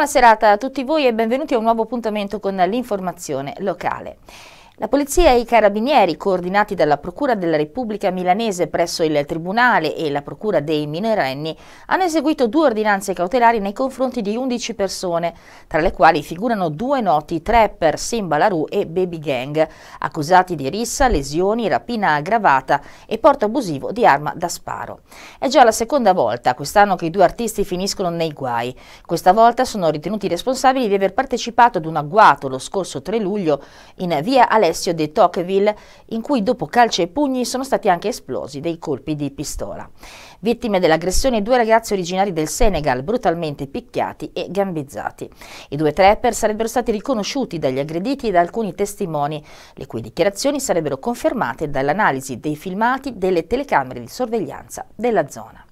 Buona serata a tutti voi e benvenuti a un nuovo appuntamento con l'informazione locale. La polizia e i carabinieri, coordinati dalla Procura della Repubblica Milanese presso il Tribunale e la Procura dei minorenni, hanno eseguito due ordinanze cautelari nei confronti di 11 persone, tra le quali figurano due noti trapper Simba Larue e Baby Gang, accusati di rissa, lesioni, rapina aggravata e porto abusivo di arma da sparo. È già la seconda volta quest'anno che i due artisti finiscono nei guai. Questa volta sono ritenuti responsabili di aver partecipato ad un agguato lo scorso 3 luglio in via Alessandro Alessio De Tocqueville, in cui dopo calci e pugni sono stati anche esplosi dei colpi di pistola. Vittime dell'aggressione due ragazzi originari del Senegal, brutalmente picchiati e gambizzati. I due trapper sarebbero stati riconosciuti dagli aggrediti e da alcuni testimoni, le cui dichiarazioni sarebbero confermate dall'analisi dei filmati delle telecamere di sorveglianza della zona.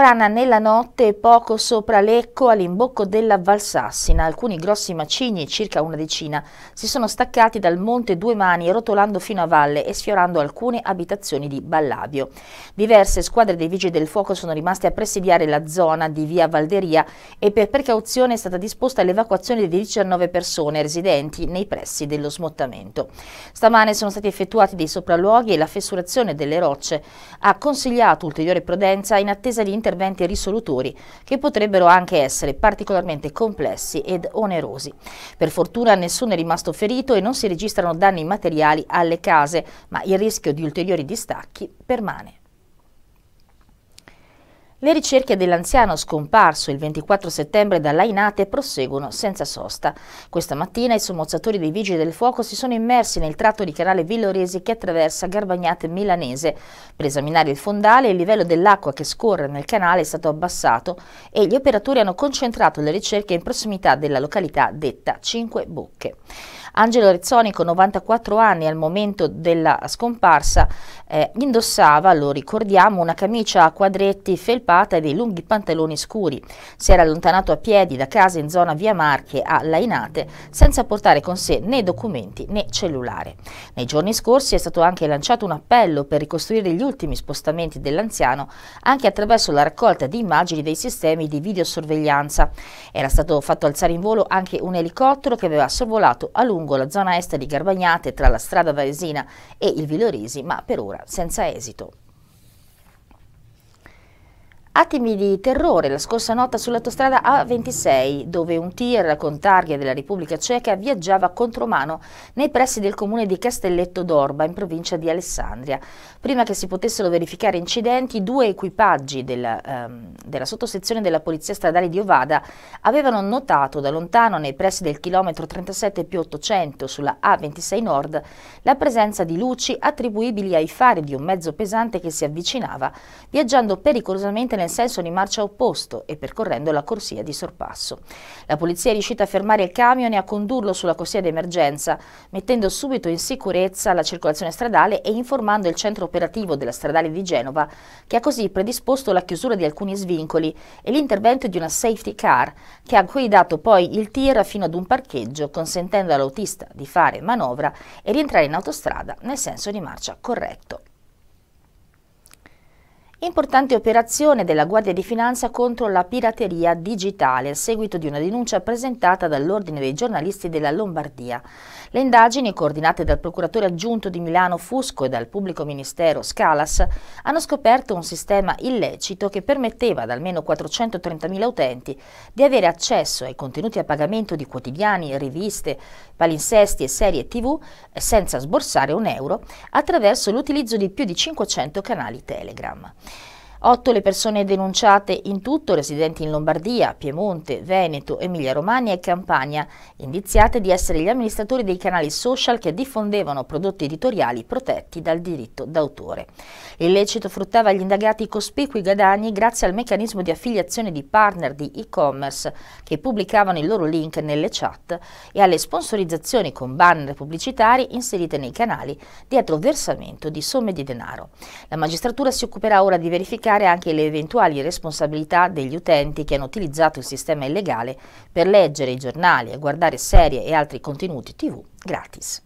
Frana nella notte e poco sopra Lecco all'imbocco della Valsassina. Alcuni grossi macigni, circa una decina, si sono staccati dal monte Due Mani rotolando fino a valle e sfiorando alcune abitazioni di Ballabio. Diverse squadre dei vigili del fuoco sono rimaste a presidiare la zona di via Valderia e per precauzione è stata disposta l'evacuazione di 19 persone residenti nei pressi dello smottamento. Stamane sono stati effettuati dei sopralluoghi e la fessurazione delle rocce ha consigliato ulteriore prudenza in attesa di interventi interventi risolutori che potrebbero anche essere particolarmente complessi ed onerosi. Per fortuna nessuno è rimasto ferito e non si registrano danni materiali alle case, ma il rischio di ulteriori distacchi permane. Le ricerche dell'anziano scomparso il 24 settembre dall'Ainate proseguono senza sosta. Questa mattina i sommozzatori dei Vigili del Fuoco si sono immersi nel tratto di canale Villoresi che attraversa Garbagnate Milanese. Per esaminare il fondale, il livello dell'acqua che scorre nel canale è stato abbassato e gli operatori hanno concentrato le ricerche in prossimità della località detta Cinque Bocche. Angelo Rezzoni, con 94 anni al momento della scomparsa, eh, indossava, lo ricordiamo, una camicia a quadretti felpata e dei lunghi pantaloni scuri. Si era allontanato a piedi da casa in zona via Marche a Lainate senza portare con sé né documenti né cellulare. Nei giorni scorsi è stato anche lanciato un appello per ricostruire gli ultimi spostamenti dell'anziano anche attraverso la raccolta di immagini dei sistemi di videosorveglianza. Era stato fatto alzare in volo anche un elicottero che aveva sorvolato a lui lungo la zona est di Garbagnate tra la strada Varesina e il Vilorisi, ma per ora senza esito. Attimi di terrore la scorsa notte sull'autostrada A26, dove un tir con targhe della Repubblica Ceca viaggiava contromano nei pressi del comune di Castelletto d'Orba, in provincia di Alessandria. Prima che si potessero verificare incidenti, due equipaggi della, ehm, della sottosezione della Polizia Stradale di Ovada avevano notato da lontano, nei pressi del chilometro 37 più 800 sulla A26 Nord, la presenza di luci attribuibili ai fari di un mezzo pesante che si avvicinava, viaggiando pericolosamente nel in senso di marcia opposto e percorrendo la corsia di sorpasso. La polizia è riuscita a fermare il camion e a condurlo sulla corsia d'emergenza, mettendo subito in sicurezza la circolazione stradale e informando il centro operativo della stradale di Genova, che ha così predisposto la chiusura di alcuni svincoli e l'intervento di una safety car, che ha guidato poi il tir fino ad un parcheggio, consentendo all'autista di fare manovra e rientrare in autostrada nel senso di marcia corretto. Importante operazione della Guardia di Finanza contro la pirateria digitale a seguito di una denuncia presentata dall'Ordine dei giornalisti della Lombardia. Le indagini, coordinate dal procuratore aggiunto di Milano Fusco e dal pubblico ministero Scalas, hanno scoperto un sistema illecito che permetteva ad almeno 430.000 utenti di avere accesso ai contenuti a pagamento di quotidiani, riviste, palinsesti e serie tv senza sborsare un euro attraverso l'utilizzo di più di 500 canali Telegram. Otto le persone denunciate in tutto, residenti in Lombardia, Piemonte, Veneto, Emilia-Romagna e Campania, indiziate di essere gli amministratori dei canali social che diffondevano prodotti editoriali protetti dal diritto d'autore. L'illecito fruttava agli indagati cospicui guadagni grazie al meccanismo di affiliazione di partner di e-commerce che pubblicavano il loro link nelle chat e alle sponsorizzazioni con banner pubblicitari inserite nei canali dietro versamento di somme di denaro. La magistratura si occuperà ora di verificare indicare anche le eventuali responsabilità degli utenti che hanno utilizzato il sistema illegale per leggere i giornali e guardare serie e altri contenuti tv gratis.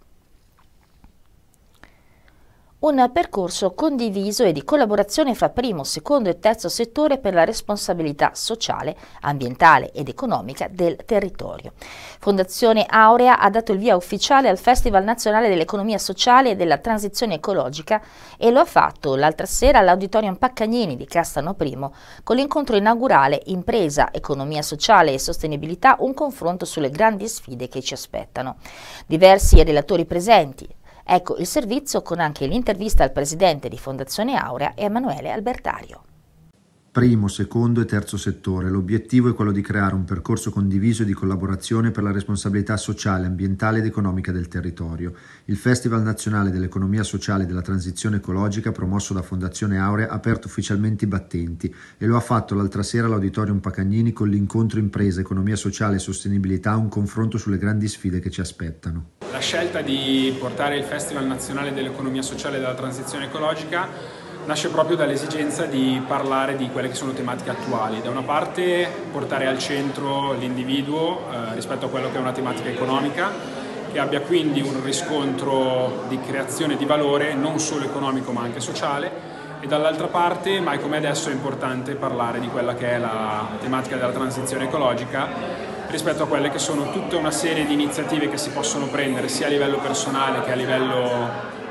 Un percorso condiviso e di collaborazione fra primo, secondo e terzo settore per la responsabilità sociale, ambientale ed economica del territorio. Fondazione Aurea ha dato il via ufficiale al Festival Nazionale dell'Economia Sociale e della Transizione Ecologica e lo ha fatto l'altra sera all'Auditorium Paccagnini di Castano I con l'incontro inaugurale Impresa, Economia Sociale e Sostenibilità, un confronto sulle grandi sfide che ci aspettano. Diversi relatori presenti, Ecco il servizio con anche l'intervista al presidente di Fondazione Aurea, Emanuele Albertario primo, secondo e terzo settore. L'obiettivo è quello di creare un percorso condiviso e di collaborazione per la responsabilità sociale, ambientale ed economica del territorio. Il Festival Nazionale dell'Economia Sociale e della Transizione Ecologica, promosso da Fondazione Aurea, ha aperto ufficialmente i battenti e lo ha fatto l'altra sera all'Auditorium Pacagnini con l'incontro Impresa, Economia Sociale e Sostenibilità, un confronto sulle grandi sfide che ci aspettano. La scelta di portare il Festival Nazionale dell'Economia Sociale e della Transizione Ecologica nasce proprio dall'esigenza di parlare di quelle che sono tematiche attuali. Da una parte portare al centro l'individuo eh, rispetto a quello che è una tematica economica, che abbia quindi un riscontro di creazione di valore non solo economico ma anche sociale e dall'altra parte, mai come adesso è importante parlare di quella che è la tematica della transizione ecologica rispetto a quelle che sono tutta una serie di iniziative che si possono prendere sia a livello personale che a livello,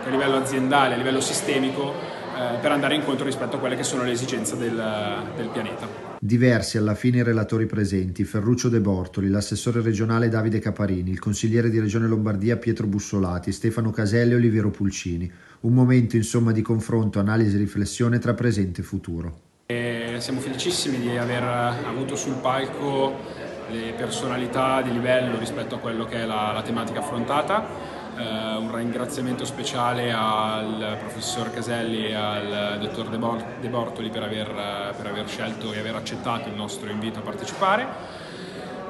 che a livello aziendale, a livello sistemico eh, per andare incontro rispetto a quelle che sono le esigenze del, del pianeta. Diversi alla fine i relatori presenti, Ferruccio De Bortoli, l'assessore regionale Davide Caparini, il consigliere di Regione Lombardia Pietro Bussolati, Stefano Caselli e Oliviero Pulcini. Un momento insomma di confronto, analisi e riflessione tra presente e futuro. E siamo felicissimi di aver avuto sul palco le personalità di livello rispetto a quello che è la, la tematica affrontata eh, un ringraziamento speciale al professor Caselli e al dottor De Bortoli per aver, eh, per aver scelto e aver accettato il nostro invito a partecipare.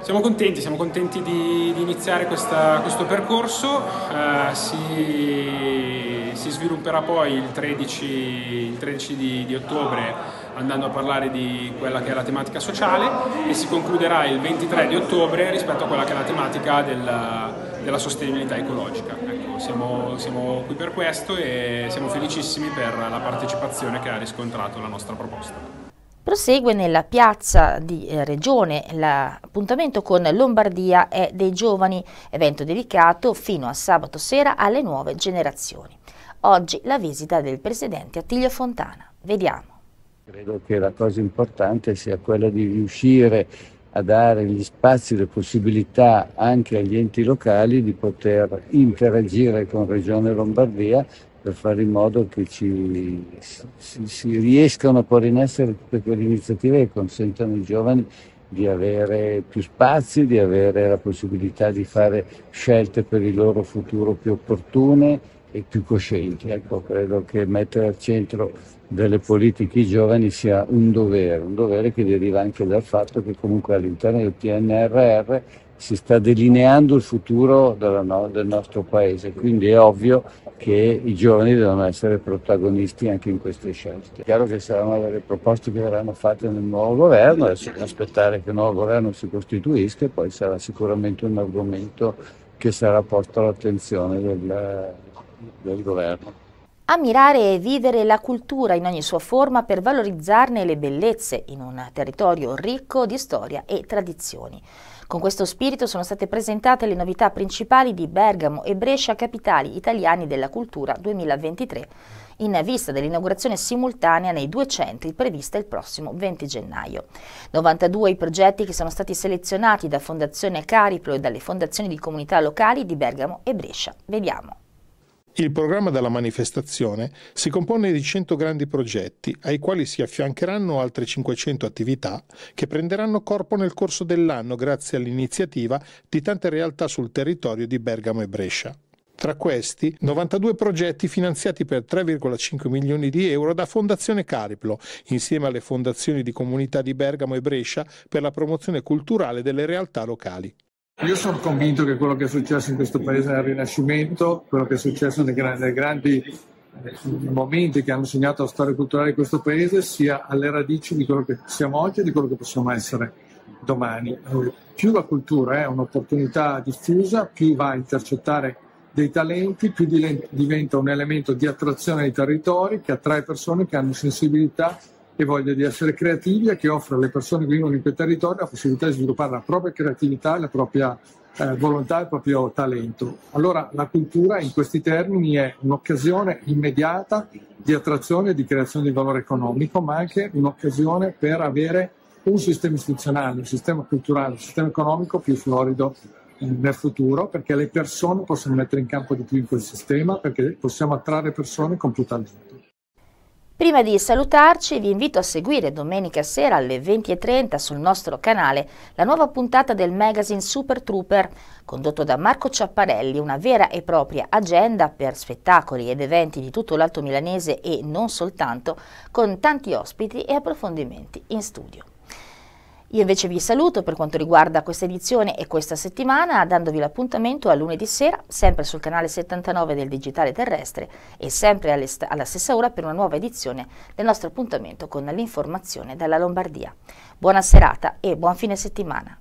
Siamo contenti, siamo contenti di, di iniziare questa, questo percorso, eh, si, si, svilupperà poi il 13, il 13 di, di, ottobre andando a parlare di quella che è la tematica sociale e si concluderà il 23 di ottobre rispetto a quella che è la tematica del, della sostenibilità ecologica. Ecco, siamo, siamo qui per questo e siamo felicissimi per la partecipazione che ha riscontrato la nostra proposta. Prosegue nella piazza di eh, Regione l'appuntamento con Lombardia e dei giovani, evento dedicato fino a sabato sera alle nuove generazioni. Oggi la visita del presidente Attilio Fontana. Vediamo. Credo che la cosa importante sia quella di riuscire a dare gli spazi, e le possibilità anche agli enti locali di poter interagire con Regione Lombardia per fare in modo che ci, si, si riescano a porre in essere tutte quelle iniziative che consentano ai giovani di avere più spazi, di avere la possibilità di fare scelte per il loro futuro più opportune, e più coscienti. Ecco, credo che mettere al centro delle politiche i giovani sia un dovere, un dovere che deriva anche dal fatto che comunque all'interno del PNRR si sta delineando il futuro no, del nostro paese, quindi è ovvio che i giovani devono essere protagonisti anche in queste scelte. chiaro che saranno delle proposte che verranno fatte nel nuovo governo, adesso bisogna aspettare che il nuovo governo si costituisca e poi sarà sicuramente un argomento che sarà posto all'attenzione del, del governo. Ammirare e vivere la cultura in ogni sua forma per valorizzarne le bellezze in un territorio ricco di storia e tradizioni. Con questo spirito sono state presentate le novità principali di Bergamo e Brescia Capitali Italiani della Cultura 2023, in vista dell'inaugurazione simultanea nei due centri prevista il prossimo 20 gennaio. 92 i progetti che sono stati selezionati da Fondazione Cariplo e dalle fondazioni di comunità locali di Bergamo e Brescia. Vediamo. Il programma della manifestazione si compone di 100 grandi progetti, ai quali si affiancheranno altre 500 attività che prenderanno corpo nel corso dell'anno grazie all'iniziativa di tante realtà sul territorio di Bergamo e Brescia. Tra questi, 92 progetti finanziati per 3,5 milioni di euro da Fondazione Cariplo, insieme alle fondazioni di comunità di Bergamo e Brescia per la promozione culturale delle realtà locali. Io sono convinto che quello che è successo in questo paese nel Rinascimento, quello che è successo nei grandi, nei eh, grandi momenti che hanno segnato la storia culturale di questo paese, sia alle radici di quello che siamo oggi e di quello che possiamo essere domani. Più la cultura eh, è un'opportunità diffusa, più va a intercettare dei talenti, più diventa un elemento di attrazione ai territori che attrae persone che hanno sensibilità e voglia di essere creativi e che offre alle persone che vivono in quel territorio la possibilità di sviluppare la propria creatività, la propria eh, volontà e il proprio talento. Allora la cultura in questi termini è un'occasione immediata di attrazione e di creazione di valore economico, ma anche un'occasione per avere un sistema istituzionale, un sistema culturale, un sistema economico più florido eh, nel futuro perché le persone possono mettere in campo di più in quel sistema perché possiamo attrarre persone con più talento. Prima di salutarci vi invito a seguire domenica sera alle 20.30 sul nostro canale la nuova puntata del magazine Super Trooper condotto da Marco Ciapparelli, una vera e propria agenda per spettacoli ed eventi di tutto l'Alto Milanese e non soltanto, con tanti ospiti e approfondimenti in studio. Io invece vi saluto per quanto riguarda questa edizione e questa settimana, dandovi l'appuntamento a lunedì sera, sempre sul canale 79 del Digitale Terrestre e sempre alla stessa ora per una nuova edizione del nostro appuntamento con l'informazione dalla Lombardia. Buona serata e buon fine settimana.